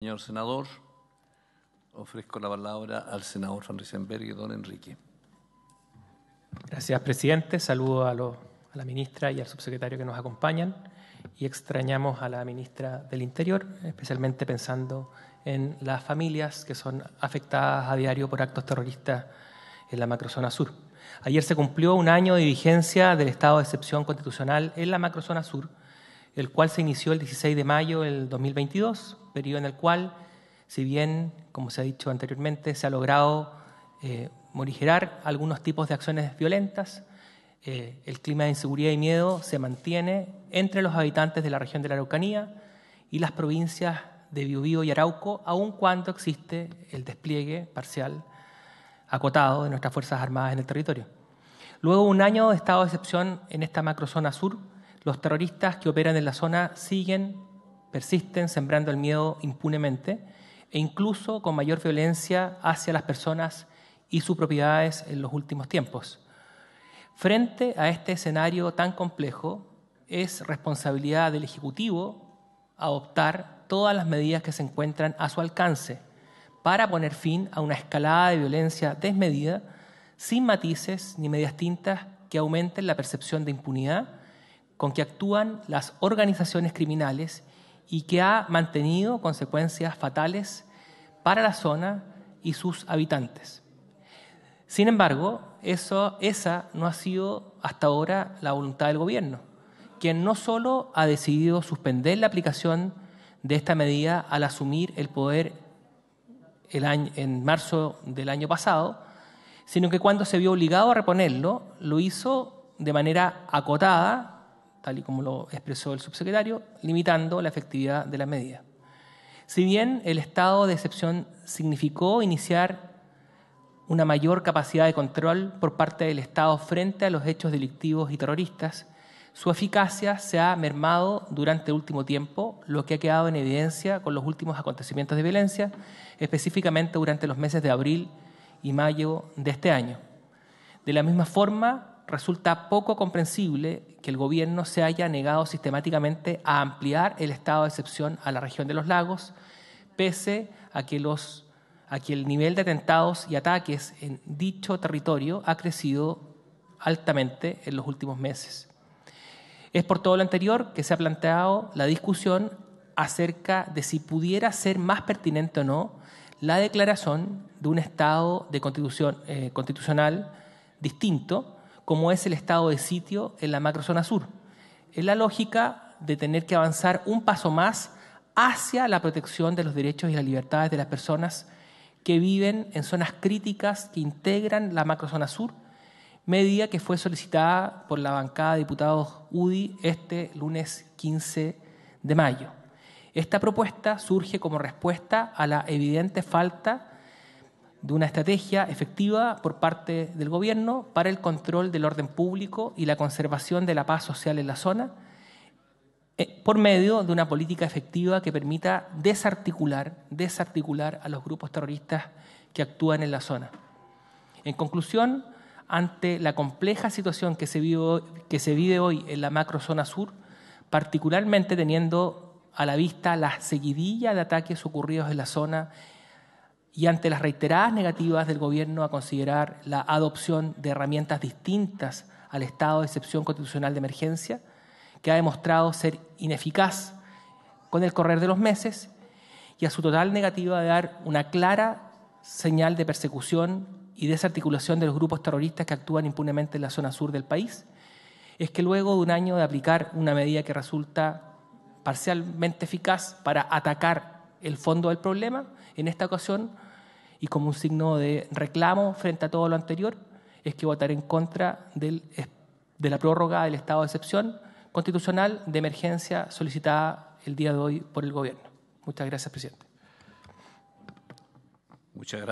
Señor senador, ofrezco la palabra al senador Van y don Enrique. Gracias, presidente. Saludo a, la ministra y al subsecretario que nos acompañan. Y extrañamos a la ministra del Interior, especialmente pensando en las familias que son afectadas a diario por actos terroristas en la macrozona sur. Ayer se cumplió un año de vigencia del estado de excepción constitucional en la macrozona sur el cual se inició el 16 de mayo del 2022, periodo en el cual, si bien, como se ha dicho anteriormente, se ha logrado eh, morigerar algunos tipos de acciones violentas, eh, el clima de inseguridad y miedo se mantiene entre los habitantes de la región de la Araucanía y las provincias de Biobío y Arauco, aun cuando existe el despliegue parcial acotado de nuestras Fuerzas Armadas en el territorio. Luego, un año de estado de excepción en esta macrozona sur, los terroristas que operan en la zona siguen, persisten sembrando el miedo impunemente e incluso con mayor violencia hacia las personas y sus propiedades en los últimos tiempos. Frente a este escenario tan complejo, es responsabilidad del Ejecutivo adoptar todas las medidas que se encuentran a su alcance para poner fin a una escalada de violencia desmedida, sin matices ni medias tintas que aumenten la percepción de impunidad con que actúan las organizaciones criminales y que ha mantenido consecuencias fatales para la zona y sus habitantes. Sin embargo, eso, esa no ha sido hasta ahora la voluntad del gobierno, quien no solo ha decidido suspender la aplicación de esta medida al asumir el poder el en marzo del año pasado, sino que cuando se vio obligado a reponerlo, lo hizo de manera acotada tal y como lo expresó el subsecretario, limitando la efectividad de la medida. Si bien el estado de excepción significó iniciar una mayor capacidad de control por parte del Estado frente a los hechos delictivos y terroristas, su eficacia se ha mermado durante el último tiempo, lo que ha quedado en evidencia con los últimos acontecimientos de violencia, específicamente durante los meses de abril y mayo de este año. De la misma forma, resulta poco comprensible que el gobierno se haya negado sistemáticamente a ampliar el estado de excepción a la región de los lagos, pese a que, el nivel de atentados y ataques en dicho territorio ha crecido altamente en los últimos meses. Es por todo lo anterior que se ha planteado la discusión acerca de si pudiera ser más pertinente o no la declaración de un estado de constitución, eh, constitucional distinto como es el estado de sitio en la macrozona sur. Es la lógica de tener que avanzar un paso más hacia la protección de los derechos y las libertades de las personas que viven en zonas críticas que integran la macrozona sur, medida que fue solicitada por la bancada de diputados UDI este lunes 15 de mayo. Esta propuesta surge como respuesta a la evidente falta de una estrategia efectiva por parte del gobierno para el control del orden público y la conservación de la paz social en la zona, eh, por medio de una política efectiva que permita desarticular, desarticular a los grupos terroristas que actúan en la zona. En conclusión, ante la compleja situación que se vive hoy, que se vive hoy en la macrozona sur, particularmente teniendo a la vista la seguidilla de ataques ocurridos en la zona y ante las reiteradas negativas del gobierno a considerar la adopción de herramientas distintas al estado de excepción constitucional de emergencia, que ha demostrado ser ineficaz con el correr de los meses, y a su total negativa de dar una clara señal de persecución y desarticulación de los grupos terroristas que actúan impunemente en la zona sur del país, es que luego de un año de aplicar una medida que resulta parcialmente eficaz para atacar el fondo del problema, en esta ocasión y como un signo de reclamo frente a todo lo anterior, es que votaré en contra del, de la prórroga del estado de excepción constitucional de emergencia solicitada el día de hoy por el Gobierno. Muchas gracias, presidente. Muchas gracias.